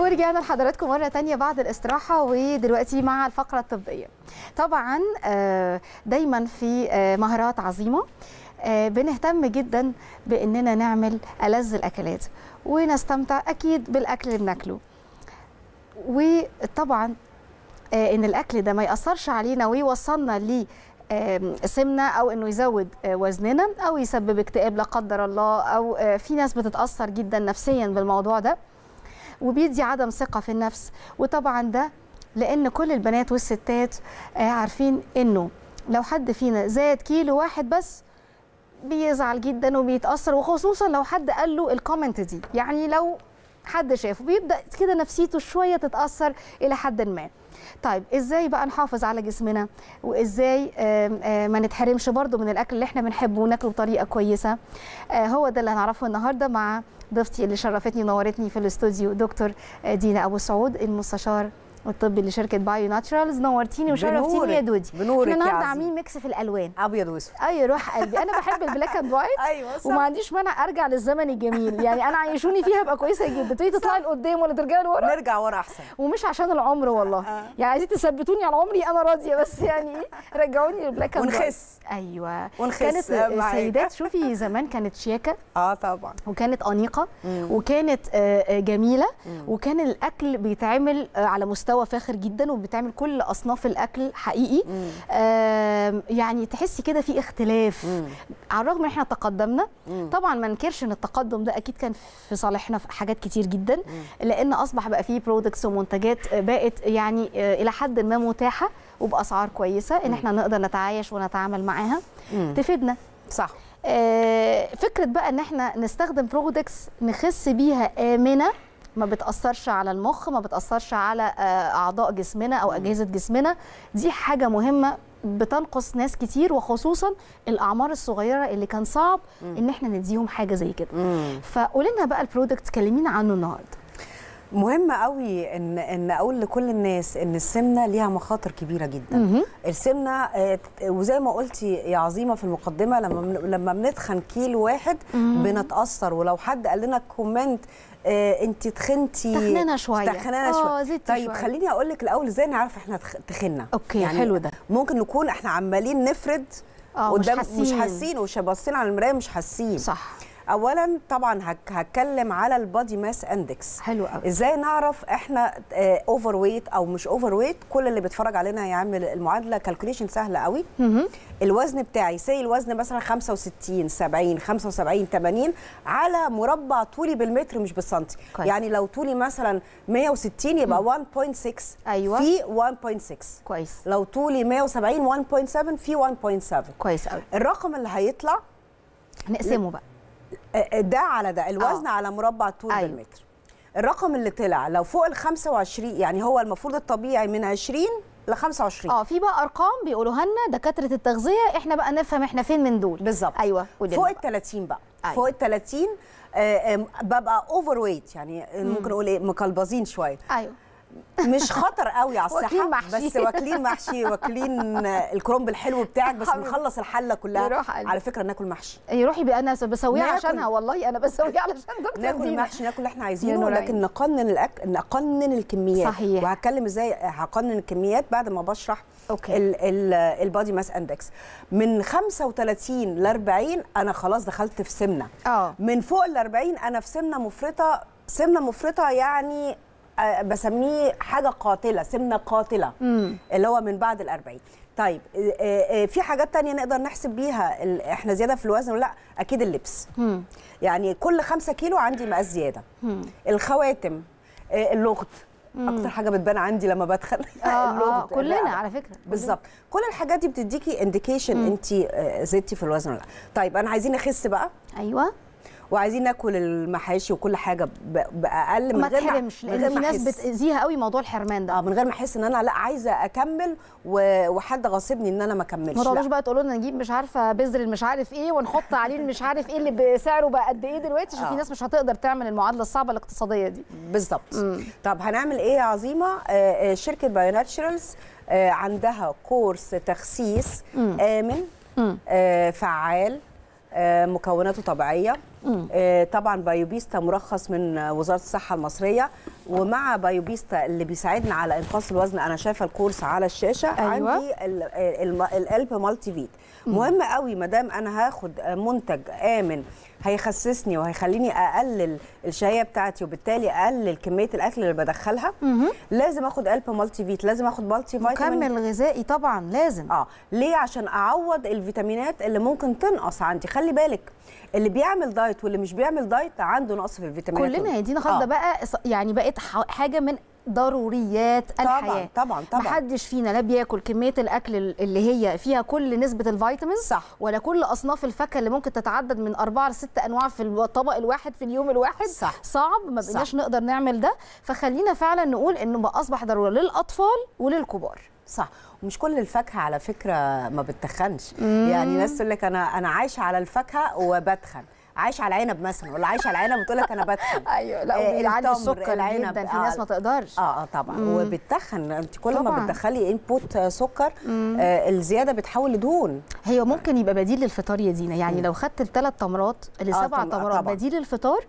ورجعنا لحضراتكم مره تانية بعد الاستراحه ودلوقتي مع الفقره الطبيه طبعا آه، دايما في آه، مهارات عظيمه آه، بنهتم جدا باننا نعمل الذ الاكلات ونستمتع اكيد بالاكل اللي بناكله وطبعا ان الاكل ده ما ياثرش علينا ويوصلنا ل سمنه او انه يزود وزننا او يسبب اكتئاب لا قدر الله او في ناس بتتاثر جدا نفسيا بالموضوع ده وبيدي عدم ثقه في النفس وطبعا ده لان كل البنات والستات آه، عارفين انه لو حد فينا زاد كيلو واحد بس بيزعل جدا وبيتاثر وخصوصا لو حد قال له الكومنت دي يعني لو حد شافه بيبدا كده نفسيته شويه تتاثر الى حد ما طيب ازاي بقى نحافظ على جسمنا وازاي ما نتحرمش برضو من الاكل اللي احنا بنحبه وناكله بطريقه كويسه آه، هو ده اللي هنعرفه النهارده مع ضيفتي اللي شرفتني ونورتني في الاستوديو دكتور آه، دينا ابو سعود المستشار الطبي لشركه بايو ناتشرالز نورتيني وشرفتيني يا دودي بنورك النهارده عاملين ميكس في الالوان ابيض واسود اي أيوة، روح قلبي انا بحب البلاك اند وايت ايوه صح. وما عنديش مانع ارجع للزمن الجميل يعني انا عايشوني فيها ابقى كويسه جدا تيجي تطلعي لقدام ولا ترجعي لورا نرجع ورا احسن ومش عشان العمر والله آه. يعني عايزين تثبتوني على عمري انا راضيه بس يعني إيه؟ رجعوني للبلاك اند وايت ونخس ايوه ونخس كانت آه، السيدات شوفي زمان كانت شياكه اه طبعا وكانت انيقه وكانت آه، جميله وكان الاكل بيتعمل على مستوى مستوى فاخر جدا وبتعمل كل اصناف الاكل حقيقي يعني تحسي كده في اختلاف مم. على الرغم ان احنا تقدمنا مم. طبعا ما ننكرش ان التقدم ده اكيد كان في صالحنا في حاجات كتير جدا مم. لان اصبح بقى فيه برودكتس ومنتجات بقت يعني آه، الى حد ما متاحه وباسعار كويسه ان احنا نقدر نتعايش ونتعامل معاها تفيدنا صح آه، فكره بقى ان احنا نستخدم برودكتس نخس بيها امنه ما بتاثرش على المخ ما بتاثرش على آه، اعضاء جسمنا او اجهزه جسمنا دي حاجه مهمه بتنقص ناس كتير وخصوصا الاعمار الصغيره اللي كان صعب ان احنا نديهم حاجه زي كده فقولي لنا بقى البرودكت كلمينا عنه النهارده مهم قوي ان ان اقول لكل الناس ان السمنه ليها مخاطر كبيره جدا السمنه آه، وزي ما قلتي يا عظيمه في المقدمه لما لما بنتخن كيلو واحد بنتاثر ولو حد قال لنا كومنت آه، انت تخنتي تخنانه شويه تخنانه آه، شويه زدتي طيب شوية. خليني اقول لك الاول ازاي نعرف احنا تخنا اوكي يعني حلو ده ممكن نكون احنا عمالين نفرد قدام مش حاسين مش حاسين ومش باصين على المرايه مش حاسين صح اولا طبعا هتكلم على البادي ماس اندكس حلو قوي ازاي نعرف احنا اوفر آه، ويت او مش اوفر ويت كل اللي بيتفرج علينا هيعمل المعادله كالكوليشن سهله قوي الوزن بتاعي سي الوزن مثلا 65 70 75 80 على مربع طولي بالمتر مش بالسنتي يعني لو طولي مثلا 160 يبقى 1.6 ايوه في 1.6 كويس لو طولي 170 1.7 في 1.7 كويس قوي الرقم اللي هيطلع نقسمه بقى ده على ده الوزن أوه. على مربع طول أيوه. بالمتر الرقم اللي طلع لو فوق ال 25 يعني هو المفروض الطبيعي من 20 ل 25 اه في بقى ارقام بيقولوها لنا دكاتره التغذيه احنا بقى نفهم احنا فين من دول بالظبط ايوه فوق ال 30 بقى أيوة. فوق ال 30 آه، ببقى اوفر ويت يعني ممكن اقول ايه مقلبزين شويه ايوه مش خطر قوي على الصحه محشي. بس واكلين محشي واكلين الكرنب الحلو بتاعك بس بنخلص الحله كلها على فكره ناكل محشي إيه، روحي بقى انا بسويها عشانها والله انا بسويها علشان دكتور ناكل محشي ناكل اللي احنا عايزينه لكن نقنن الاكل نقنن الكميات صحيح وهتكلم ازاي هقنن الكميات بعد ما بشرح البادي ماس اندكس من 35 ل 40 انا خلاص دخلت في سمنه أوه. من فوق ال 40 انا في سمنه مفرطه سمنه مفرطه يعني آه، بسميه حاجه قاتله سمنه قاتله مم. اللي هو من بعد الأربعين طيب آه، آه، في حاجات تانية نقدر نحسب بيها احنا زياده في الوزن ولا لا اكيد اللبس مم. يعني كل 5 كيلو عندي مقاس زياده مم. الخواتم اللغط اكتر حاجه بتبان عندي لما بدخل آه آه كلنا على فكره بالظبط كل الحاجات دي بتديكي انديكيشن انت زدتي في الوزن ولا لا طيب انا عايزين اخس بقى ايوه وعايزين ناكل المحاشي وكل حاجه باقل من غير ما تحرمش لان في ناس بتاذيها قوي موضوع الحرمان ده اه من غير ما احس ان انا لا عايزه اكمل وحد غاصبني ان انا ما اكملش ما تقعدوش بقى تقولوا لنا نجيب مش عارفه بذر المش عارف ايه ونحط عليه المش عارف ايه اللي بسعره بقى قد ايه دلوقتي عشان في آه. ناس مش هتقدر تعمل المعادله الصعبه الاقتصاديه دي بالظبط طب هنعمل ايه يا عظيمه آه، آه، شركه بايو ناتشرالز عندها كورس تخسيس امن فعال مكوناته طبيعيه آه، طبعا بايوبيستا مرخص من وزاره الصحه المصريه ومع بايوبيستا اللي بيساعدنا على انقاص الوزن انا شايفه الكورس على الشاشه أيوة. عندي القلب مالتي فيت مهم قوي ما دام انا هاخد منتج امن هيخسسني وهيخليني اقلل الشهيه بتاعتي وبالتالي اقلل كميه الاكل اللي بدخلها مم. لازم اخد قلب مالتي فيت لازم اخد مالتي فيتامين مكمل غذائي طبعا لازم اه ليه عشان اعوض الفيتامينات اللي ممكن تنقص عندي خلي بالك اللي بيعمل دايت دايت واللي مش بيعمل دايت عنده نقص في الفيتامينات كلنا يا دي النهارده آه. بقى يعني بقت حاجه من ضروريات طبعًا الحياه طبعا طبعا محدش فينا لا بياكل كميه الاكل اللي هي فيها كل نسبه الفيتامينز صح ولا كل اصناف الفاكهه اللي ممكن تتعدد من اربعه لست انواع في الطبق الواحد في اليوم الواحد صح صعب ما بقيناش نقدر نعمل ده فخلينا فعلا نقول انه بقى اصبح ضروره للاطفال وللكبار صح ومش كل الفاكهه على فكره ما بتخنش يعني ناس تقول لك انا انا عايشه على الفاكهه وبتخن عايش على عنب مثلا ولا عايش على عنب بتقول لك انا بتخن ايوه لا آه، وبيعدي السكر العنب جدا في ناس ما آه، تقدرش اه اه طبعا مم. وبتخن انت كل ما بتدخلي انبوت سكر آه الزياده بتحول لدهون هي ممكن يبقى بديل للفطار يا دينا يعني مم. لو خدت الثلاث تمرات لسبع آه تمرات بديل للفطار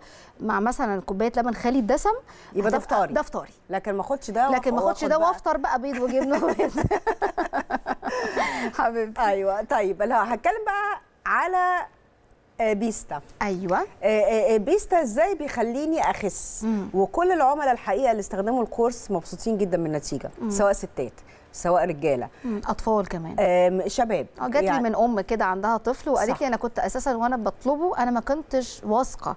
مع مثلا كوبايه لبن خالي الدسم يبقى ده فطاري ده فطاري لكن ما اخدش ده لكن ما اخدش ده وافطر بقى بيض وجبنه حبيبتي ايوه طيب هتكلم بقى على آه، بيستا ايوه آه، آه، بيستا ازاي بيخليني اخس مم. وكل العملاء الحقيقه اللي استخدموا الكورس مبسوطين جدا من النتيجه مم. سواء ستات سواء رجاله اطفال كمان شباب اه جات يعني. من ام كده عندها طفل وقالت لي انا كنت اساسا وانا بطلبه انا ما كنتش واثقه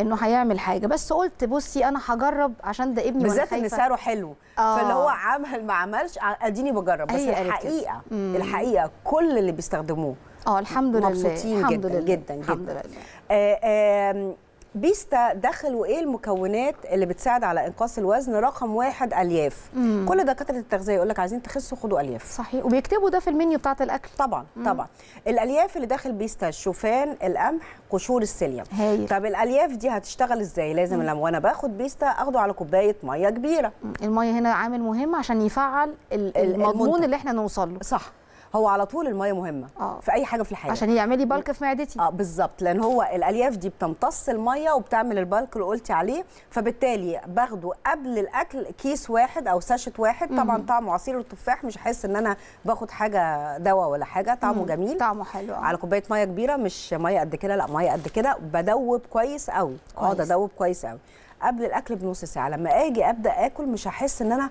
انه هيعمل حاجه بس قلت بصي انا هجرب عشان ده ابني بالذات ان سعره حلو آه. فاللي هو آه. عمل ما عملش آه، اديني بجرب بس الحقيقه الحقيقه كل اللي بيستخدموه اه الحمد لله مبسوطين الحمد جدا لله. جدا الحمد جدا لله. آآ آه، آآ بيستا دخل وايه المكونات اللي بتساعد على انقاص الوزن رقم واحد الياف مم. كل دكاتره التغذيه يقول لك عايزين تخسوا خدوا الياف صحيح وبيكتبوا ده في المنيو بتاعه الاكل طبعا مم. طبعا الالياف اللي داخل بيستا الشوفان القمح قشور السيليوم هايل. طب الالياف دي هتشتغل ازاي لازم لما وانا باخد بيستا اخده على كوبايه ميه كبيره مم. الميه هنا عامل مهم عشان يفعل المضمون اللي احنا نوصل له صح هو على طول الميه مهمه آه. في اي حاجه في الحياه عشان يعملي بلك بالك في معدتي اه بالظبط لان هو الالياف دي بتمتص الميه وبتعمل البالك اللي قلتي عليه فبالتالي باخده قبل الاكل كيس واحد او ساشه واحد طبعا طعمه عصير التفاح مش هحس ان انا باخد حاجه دواء ولا حاجه طعمه مم. جميل طعمه حلو آه. على كوبايه ميه كبيره مش ميه قد كده لا ميه قد كده بدوب كويس قوي اقعد آه، ادوب كويس قوي قبل الاكل بنص ساعه لما اجي ابدا اكل مش هحس ان انا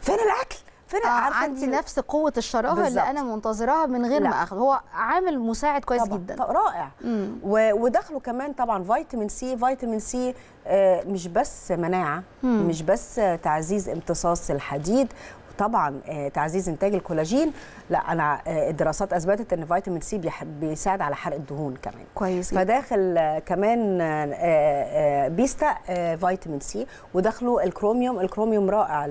فين الاكل فرق آه، عارفه عندي نفس قوه الشراهه بالزبط. اللي انا منتظراها من غير لا. ما اخد هو عامل مساعد كويس طبعًا. جدا طبعًا رائع و... ودخله كمان طبعا فيتامين سي فيتامين سي آه، مش بس مناعه مم. مش بس تعزيز امتصاص الحديد طبعا آه، تعزيز انتاج الكولاجين لا انا آه، الدراسات اثبتت ان فيتامين سي بيساعد على حرق الدهون كمان كويس فداخل آه، كمان بيستا فيتامين سي وداخله الكروميوم الكروميوم رائع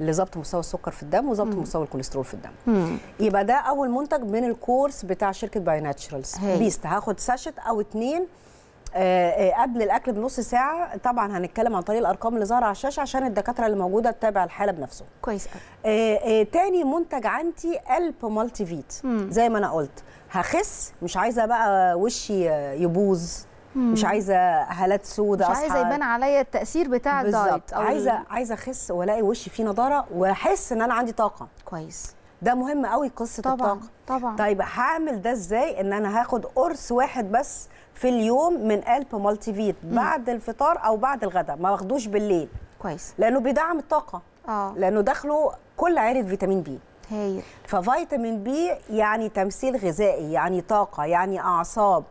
لظبط مستوى السكر في الدم وظبط مستوى الكوليسترول في الدم مم. يبقى ده اول منتج من الكورس بتاع شركه باي ناتشرالز بيستا هاخد ساشت او اتنين آه، آه، قبل الاكل بنص ساعه طبعا هنتكلم عن طريق الارقام اللي ظاهره على الشاشه عشان الدكاتره اللي موجوده تتابع الحاله بنفسه كويس قوي آه، تاني منتج عندي قلب مالتي فيت زي ما انا قلت هخس مش عايزه بقى وشي يبوظ مش عايزه هالات سودة مش عايزه يبان عليا التاثير بتاع الدايت عايزه عايزه اخس والاقي وشي فيه نضاره واحس ان انا عندي طاقه كويس ده مهم قوي قصه طبعا الطاقه طبعا طيب هعمل ده ازاي ان انا هاخد قرص واحد بس في اليوم من قلب مالتي فيت بعد م. الفطار او بعد الغداء ما واخدوش بالليل كويس لانه بيدعم الطاقه اه لانه داخله كل عيره فيتامين بي هايل ففيتامين بي يعني تمثيل غذائي يعني طاقه يعني اعصاب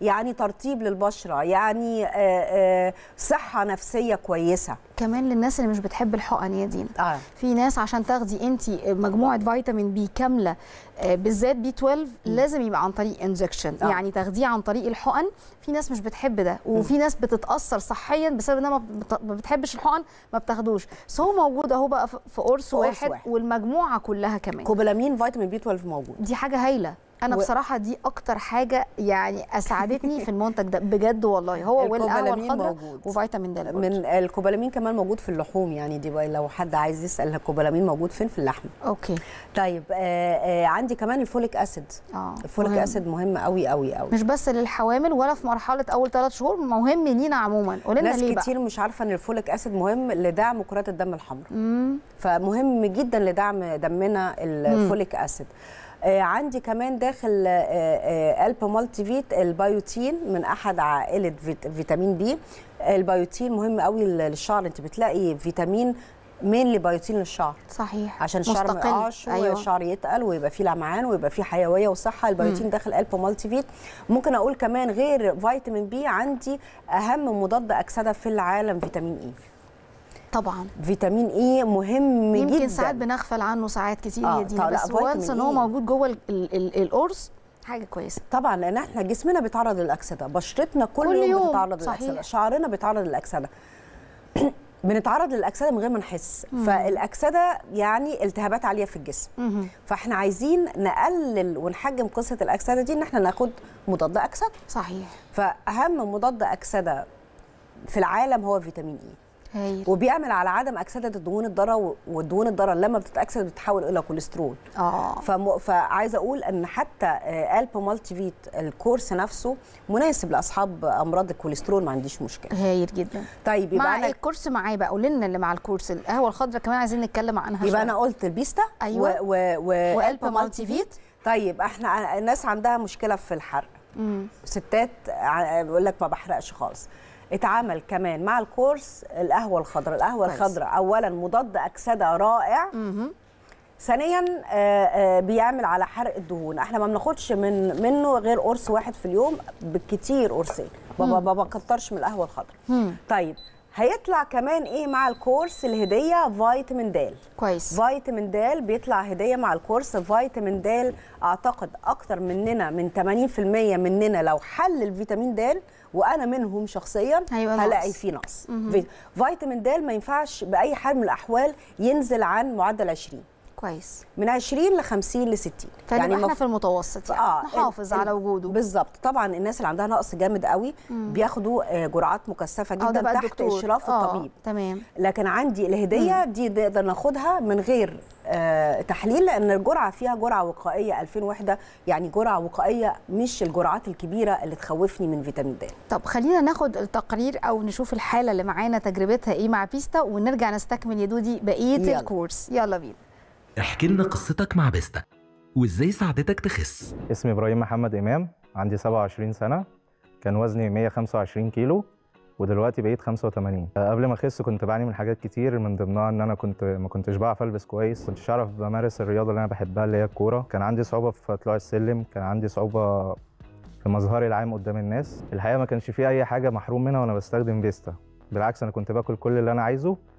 يعني ترطيب للبشره يعني آه، آه، صحه نفسيه كويسه كمان للناس اللي مش بتحب الحقن يا دينا آه. في ناس عشان تاخدي انت مجموعه فيتامين بي كامله آه، بالذات بي 12 لازم يبقى عن طريق انجكشن آه. يعني تاخديه عن طريق الحقن في ناس مش بتحب ده وفي ناس بتتاثر صحيا بسبب انها ما بتحبش الحقن ما بتاخدوش بس هو موجود اهو بقى في قرص واحد, واحد والمجموعه كلها كمان كوبلامين فيتامين بي 12 موجود دي حاجه هايله انا و... بصراحه دي اكتر حاجه يعني اسعدتني في المنتج ده بجد والله هو والكوبالامين موجود وفيتامين د من الكوبالامين كمان موجود في اللحوم يعني دي بقى لو حد عايز يسال الكوبالامين موجود فين في اللحم اوكي طيب آه آه عندي كمان الفوليك اسيد آه الفوليك مهم. اسيد مهم قوي قوي قوي مش بس للحوامل ولا في مرحله اول ثلاث شهور مهم لينا عموما قولنا ليه ناس كتير مش عارفه ان الفوليك اسيد مهم لدعم كرات الدم الحمراء فمهم جدا لدعم دمنا الفوليك اسيد آه، عندي كمان داخل آه، آه، الب مالتي فيت البيوتين من احد عائله فيتامين بي البيوتين مهم قوي للشعر انت بتلاقي فيتامين مين اللي بيوتين للشعر صحيح عشان الشعر ما يقعش أيوة. والشعر يتقل ويبقى فيه لمعان ويبقى فيه حيويه وصحه البيوتين داخل الب مالتي فيت ممكن اقول كمان غير فيتامين بي عندي اهم مضاد اكسده في العالم فيتامين اي طبعا فيتامين اي مهم يمكن جدا يمكن ساعات بنغفل عنه ساعات كتير آه دينا بس وانس إيه؟ ان هو موجود جوه القرص حاجه كويسه طبعا لان احنا جسمنا بيتعرض للاكسده بشرتنا كل, كل يوم, يوم بتتعرض للاكسده شعرنا بيتعرض للاكسده بنتعرض للاكسده من غير ما نحس فالاكسده يعني التهابات عاليه في الجسم مم. فاحنا عايزين نقلل ونحجم قصه الاكسده دي ان احنا ناخد مضاد اكسده صحيح فاهم مضاد اكسده في العالم هو فيتامين اي هيل. وبيعمل على عدم اكسده الدهون الضاره والدهون الضاره لما بتتاكسد بتتحول الى كوليسترول اه فعايزه اقول ان حتى آه، الب مالتي فيت الكورس نفسه مناسب لاصحاب امراض الكوليسترول ما عنديش مشكله هايل جدا طيب يبقى مع أنا... الكورس معايا بقى قول لنا اللي مع الكورس القهوه الخضراء كمان عايزين نتكلم عنها يبقى انا قلت البيستا ايوه و... و... و... والب مالتي فيت طيب احنا الناس عندها مشكله في الحرق امم ستات يقول لك ما بحرقش خالص اتعامل كمان مع الكورس القهوه الخضراء القهوه الخضراء اولا مضاد اكسده رائع مم. ثانيا آه، آه، بيعمل على حرق الدهون احنا ما بناخدش من منه غير قرص واحد في اليوم بالكثير قرصين ما بكترش من القهوه الخضراء طيب هيطلع كمان ايه مع الكورس الهديه فيتامين د كويس فيتامين د بيطلع هديه مع الكورس فيتامين د اعتقد اكتر مننا من 80% مننا لو حل الفيتامين د وانا منهم شخصيا أيوة هلاقي فيه نقص فيتامين د ما ينفعش باي حال من الاحوال ينزل عن معدل 20 كويس من 20 ل 50 ل 60 يعني احنا مف... في المتوسط يعني آه نحافظ ال... على وجوده بالظبط طبعا الناس اللي عندها نقص جامد قوي مم. بياخدوا آه، جرعات مكثفه جدا تحت اشراف آه. الطبيب تمام لكن عندي الهديه مم. دي نقدر ناخدها من غير آه تحليل لان الجرعه فيها جرعه وقائيه 2000 وحده يعني جرعه وقائيه مش الجرعات الكبيره اللي تخوفني من فيتامين د طب خلينا ناخد التقرير او نشوف الحاله اللي معانا تجربتها ايه مع بيستا ونرجع نستكمل يا دودي بقيه يلا. الكورس يلا بينا احكي لنا قصتك مع بيستا وازاي ساعدتك تخس اسمي ابراهيم محمد امام عندي 27 سنه كان وزني 125 كيلو ودلوقتي بقيت 85 قبل ما اخس كنت بعاني من حاجات كتير من ضمنها ان انا كنت ما كنتش بعرف البس كويس كنتش اعرف بمارس الرياضه اللي انا بحبها اللي هي الكوره كان عندي صعوبه في طلوع السلم كان عندي صعوبه في مظهري العام قدام الناس الحقيقه ما كانش في اي حاجه محروم منها وانا بستخدم فيستا بالعكس انا كنت باكل كل اللي انا عايزه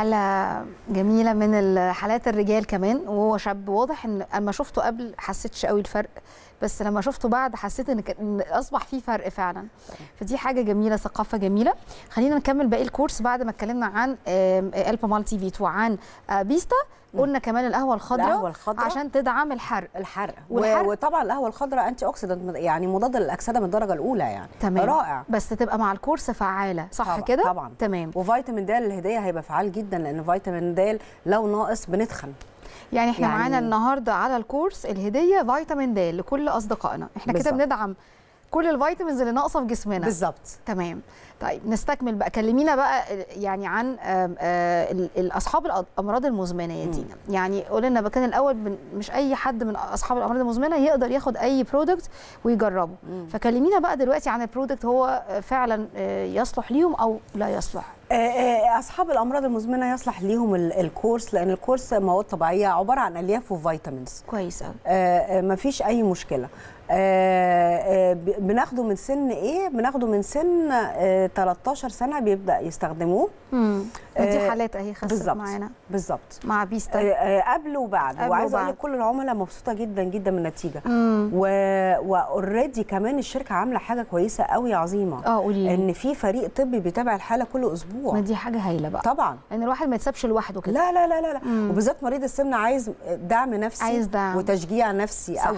حاله جميله من حالات الرجال كمان وهو شاب واضح ان اما شفته قبل حسيتش قوي الفرق بس لما شفته بعد حسيت ان اصبح في فرق فعلا فدي حاجه جميله ثقافه جميله خلينا نكمل باقي الكورس بعد ما اتكلمنا عن البا مالتي فيتو عن آه، بيستا قلنا كمان القهوه الخضراء القهوه الخضراء عشان تدعم الحرق الحرق والحرق وطبعا القهوه الخضراء انتي اوكسيدنت يعني مضاد للاكسده من الدرجه الاولى يعني تمام رائع بس تبقى مع الكورس فعاله صح كده طبعا تمام وفيتامين د للهديه هيبقى فعال جدا لان فيتامين د لو ناقص بنتخن يعني احنا يعني معانا النهارده على الكورس الهديه فيتامين د لكل اصدقائنا احنا كده بندعم كل الفيتامينز اللي ناقصه في جسمنا بالظبط تمام طيب نستكمل بقى كلمينا بقى يعني عن آه، اصحاب الامراض المزمنه دي دينا يعني قول لنا كان الاول مش اي حد من اصحاب الامراض المزمنه يقدر ياخد اي برودكت ويجربه فكلمينا بقى دلوقتي عن البرودكت هو فعلا آه، يصلح ليهم او لا يصلح آه، آه، اصحاب الامراض المزمنه يصلح ليهم الكورس لان الكورس مواد طبيعيه عباره عن الياف وفيتامينز كويس قوي آه، مفيش اي مشكله آه، آه، بناخده من سن ايه بناخده من سن 13 آه، سنه بيبدا يستخدموه امم دي حالات اهي خاصه معانا بالظبط مع بيستا قبل وبعد وعايزه اقول لك كل العملاء مبسوطه جدا جدا من النتيجه واوريدي كمان الشركه عامله حاجه كويسه قوي عظيمه اه قولي ان في فريق طبي بيتابع الحاله كل اسبوع ما دي حاجه هايله بقى طبعا ان يعني الواحد ما يتسابش لوحده كده لا لا لا لا, لا. وبالذات مريض السمنه عايز دعم نفسي عايز دعم وتشجيع نفسي صح. قوي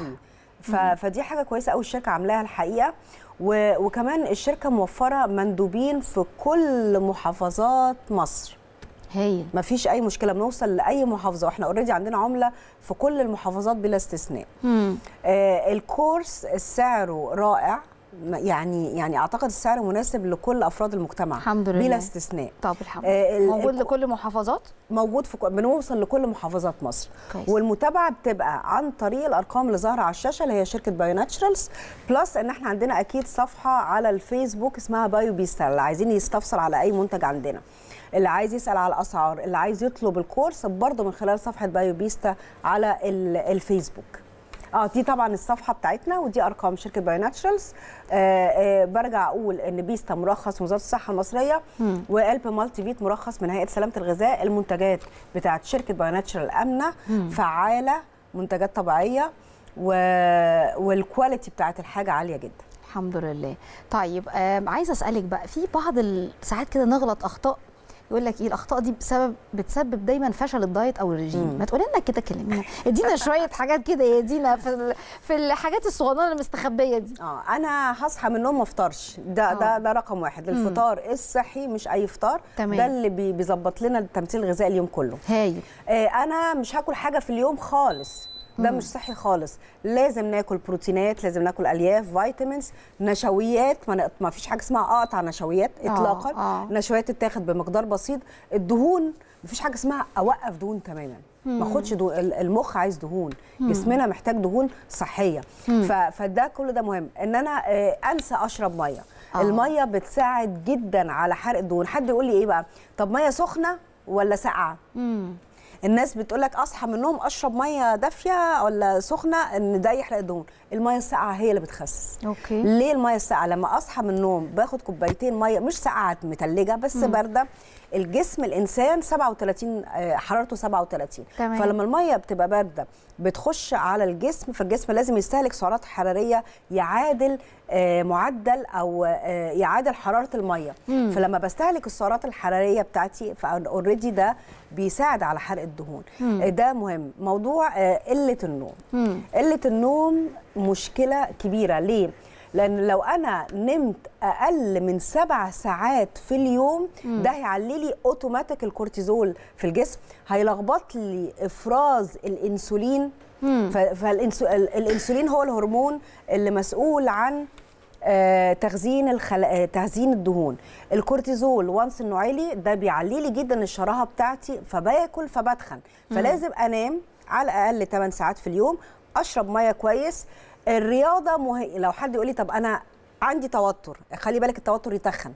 فدي حاجه كويسه أوي الشركه عاملاها الحقيقه وكمان الشركه موفره مندوبين في كل محافظات مصر ما مفيش اي مشكله بنوصل لاي محافظه واحنا اوريدي عندنا عمله في كل المحافظات بلا استثناء آه الكورس سعره رائع يعني يعني اعتقد السعر مناسب لكل افراد المجتمع الحمد لله بلا استثناء طب الحمد آه، لله آه موجود لكل محافظات موجود في بنوصل لكل محافظات مصر كويس. والمتابعه بتبقى عن طريق الارقام اللي ظاهره على الشاشه اللي هي شركه بايو ناتشرالز بلس ان احنا عندنا اكيد صفحه على الفيسبوك اسمها بايو بيستر اللي عايزين يستفسر على اي منتج عندنا اللي عايز يسال على الاسعار اللي عايز يطلب الكورس برضه من خلال صفحه بايو بيستا على الفيسبوك اه دي طبعا الصفحه بتاعتنا ودي ارقام شركه باي آه،, آه برجع اقول ان بيستا مرخص من وزاره الصحه المصريه والب مالتي فيت مرخص من هيئه سلامه الغذاء المنتجات بتاعت شركه باي ناتشرال امنه مم. فعاله منتجات طبيعيه و... والكواليتي بتاعت الحاجه عاليه جدا الحمد لله طيب عايزه اسالك بقى في بعض ساعات كده نغلط اخطاء يقول لك ايه الاخطاء دي بسبب بتسبب دايما فشل الدايت او الرجيم ما تقولي لنا كده كلمينا ادينا شويه حاجات كده يا دينا في في الحاجات الصغننه المستخبيه دي اه انا هصحى من النوم ما افطرش ده أوه. ده ده رقم واحد الفطار الصحي مش اي فطار تمام. ده اللي بيظبط لنا التمثيل الغذائي اليوم كله هاي آه انا مش هاكل حاجه في اليوم خالص ده مش صحي خالص لازم ناكل بروتينات لازم ناكل الياف فيتامينز نشويات ما فيش حاجه اسمها اقطع نشويات آه، اطلاقا آه. آه. نشويات تتاخد بمقدار بسيط الدهون ما فيش حاجه اسمها اوقف دهون تماما ما اخدش المخ عايز دهون جسمنا محتاج دهون صحيه فده كل ده مهم ان انا آه، انسى اشرب ميه آه. الميه بتساعد جدا على حرق الدهون حد يقول لي ايه بقى طب ميه سخنه ولا ساقعه الناس بتقول لك اصحى من النوم اشرب ميه دافيه ولا سخنه ان ده يحرق الدهون الميه الساقعه هي اللي بتخسس اوكي ليه الميه الساقعه لما اصحى من النوم باخد كوبايتين ميه مش ساقعه متلجه بس مم. بارده الجسم الانسان 37 آه، حرارته 37 تمام. فلما الميه بتبقى بارده بتخش على الجسم فالجسم لازم يستهلك سعرات حراريه يعادل آه، معدل او آه، يعادل حراره الميه مم. فلما بستهلك السعرات الحراريه بتاعتي فاوريدي ده بيساعد على حرق الدهون مم. آه، ده مهم موضوع قله النوم مم. قله النوم مشكله كبيره ليه لان لو انا نمت اقل من سبع ساعات في اليوم ده هيعلي لي اوتوماتيك الكورتيزول في الجسم هيلخبط لي افراز الانسولين فالانسولين هو الهرمون اللي مسؤول عن آه، تخزين الخل... آه، تخزين الدهون الكورتيزول وانس انه عالي ده بيعلي لي جدا الشراهه بتاعتي فباكل فبتخن فلازم انام على الاقل 8 ساعات في اليوم اشرب ميه كويس الرياضه مه... لو حد يقول لي طب انا عندي توتر خلي بالك التوتر يتخن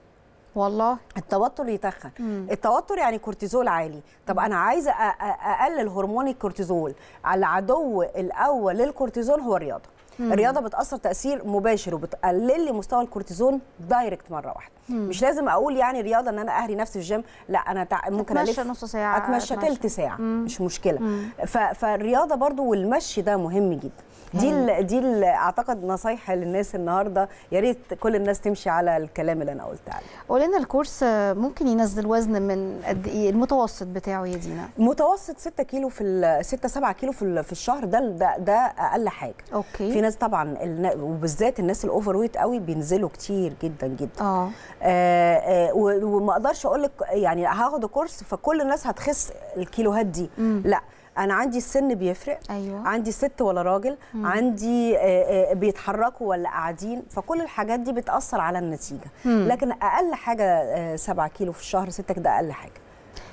والله التوتر يتخن مم. التوتر يعني كورتيزول عالي طب انا عايزه اقلل هرمون الكورتيزول العدو الاول للكورتيزول هو الرياضه مم. الرياضه بتاثر تاثير مباشر وبتقلل لي مستوى الكورتيزون دايركت مره واحده مم. مش لازم اقول يعني رياضه ان انا اهري نفسي في الجيم لا انا تع... ممكن الف نص ساعه اتمشى تلت ساعه مم. مش مشكله ف... فالرياضه برضو والمشي ده مهم جدا دي ال دي ال اعتقد نصايح للناس النهارده يا ريت كل الناس تمشي على الكلام اللي انا قلت عليه. قول لنا الكورس ممكن ينزل وزن من قد ايه المتوسط بتاعه يا دينا؟ متوسط 6 كيلو في 6 7 كيلو في, في الشهر ده ده ده اقل حاجه. اوكي. في ناس طبعا وبالذات الناس الاوفر ويت قوي بينزلوا كتير جدا جدا اه, آه, آه، وما اقدرش اقول لك يعني هاخد كورس فكل الناس هتخس الكيلوهات دي مم. لا انا عندي السن بيفرق أيوة. عندي ست ولا راجل مم. عندي آه، آه، بيتحركوا ولا قاعدين فكل الحاجات دي بتاثر على النتيجه مم. لكن اقل حاجه 7 كيلو في الشهر 6 ده اقل حاجه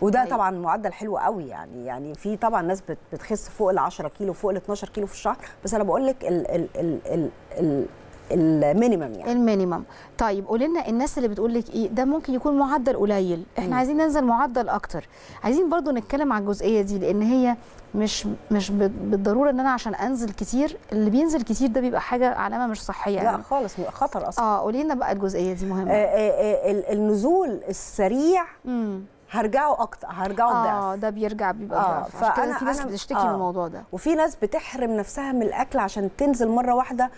وده طيب. طبعا معدل حلو قوي يعني يعني في طبعا ناس بتخس فوق ال 10 كيلو فوق ال 12 كيلو في الشهر بس انا بقول لك ال ال ال ال ال المينيمم يعني المينيمم طيب قولي لنا الناس اللي بتقول لك ايه ده ممكن يكون معدل قليل احنا م. عايزين ننزل معدل اكتر عايزين برضو نتكلم على الجزئيه دي لان هي مش مش بالضروره ان انا عشان انزل كتير اللي بينزل كتير ده بيبقى حاجه علامه مش صحيه لا يعني. خالص بيبقى خطر اصلا اه قولي لنا بقى الجزئيه دي مهمه آآ آه، آآ آه، آه، النزول السريع مم. هرجعوا اكتر هرجعوا آه ضعف اه ده بيرجع بيبقى آه ضعف فانا في ناس بتشتكي آه من الموضوع ده وفي ناس بتحرم نفسها من الاكل عشان تنزل مره واحده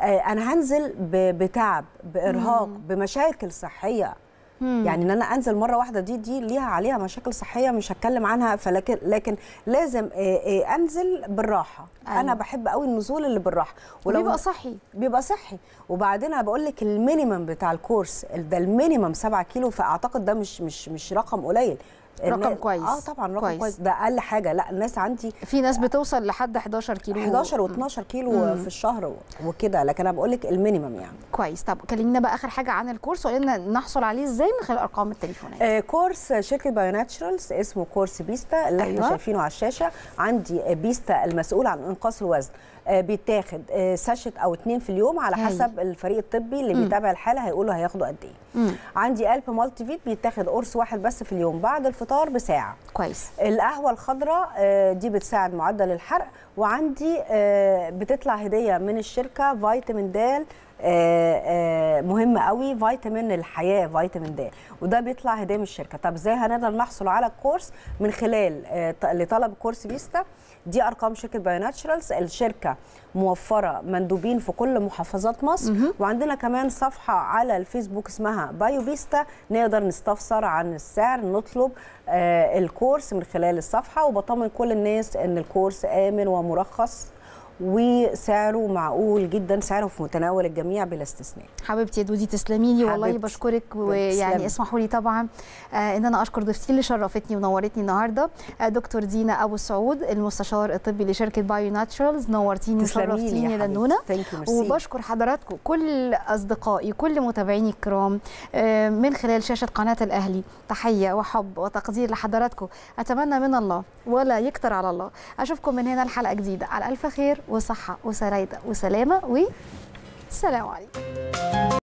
آه انا هنزل بتعب بارهاق مم. بمشاكل صحيه مم. يعني ان انا انزل مره واحده دي دي ليها عليها مشاكل صحيه مش هتكلم عنها فلكن لكن لازم انزل بالراحه أيوة. انا بحب قوي النزول اللي بالراحه ولو بيبقى صحي بيبقى صحي وبعدين بقول لك المينيمم بتاع الكورس ده المينيمم 7 كيلو فاعتقد ده مش مش مش رقم قليل رقم كويس اه طبعا رقم كويس, كويس. ده اقل حاجه لا الناس عندي في ناس بتوصل لحد 11 كيلو 11 و12 كيلو مم. في الشهر وكده لكن انا بقول لك المينيمم يعني كويس طب كلمينا بقى اخر حاجه عن الكورس وقلنا نحصل عليه ازاي من خلال ارقام التليفونات آه كورس شركه بايوناتشرالز اسمه كورس بيستا اللي أيوة. احنا شايفينه على الشاشه عندي بيستا المسؤول عن انقاص الوزن آه، بيتاخد آه، ساشت او اتنين في اليوم على حسب الفريق الطبي اللي بيتابع الحاله هيقولوا هياخدوا قد ايه عندي قلب مالتي فيت بيتاخد قرص واحد بس في اليوم بعد الفطار بساعه كويس القهوه الخضراء آه، دي بتساعد معدل الحرق وعندي بتطلع هديه من الشركه فيتامين د مهم قوي فيتامين الحياه فيتامين د وده بيطلع هديه من الشركه طب ازاي هنقدر نحصل على الكورس من خلال لطلب كورس فيستا دي ارقام شركه بايو ناتشرالز الشركه موفره مندوبين في كل محافظات مصر مم. وعندنا كمان صفحه على الفيسبوك اسمها بايو بيستا نقدر نستفسر عن السعر نطلب آه الكورس من خلال الصفحه وبطمن كل الناس ان الكورس امن ومرخص وسعره معقول جدا سعره في متناول الجميع بلا استثناء حبيبتي يا دودي تسلمي لي والله بشكرك ويعني اسمحوا لي طبعا آه ان انا اشكر ضيفتي اللي شرفتني ونورتني النهارده آه دكتور دينا ابو سعود المستشار الطبي لشركه بايو ناتشرالز نورتيني وشرفتيني يا لنونه وبشكر حضراتكم كل اصدقائي كل متابعيني الكرام آه من خلال شاشه قناه الاهلي تحيه وحب وتقدير لحضراتكم اتمنى من الله ولا يكتر على الله اشوفكم من هنا الحلقه جديده على الف خير وصحة وسعادة وسلامة وسلام عليكم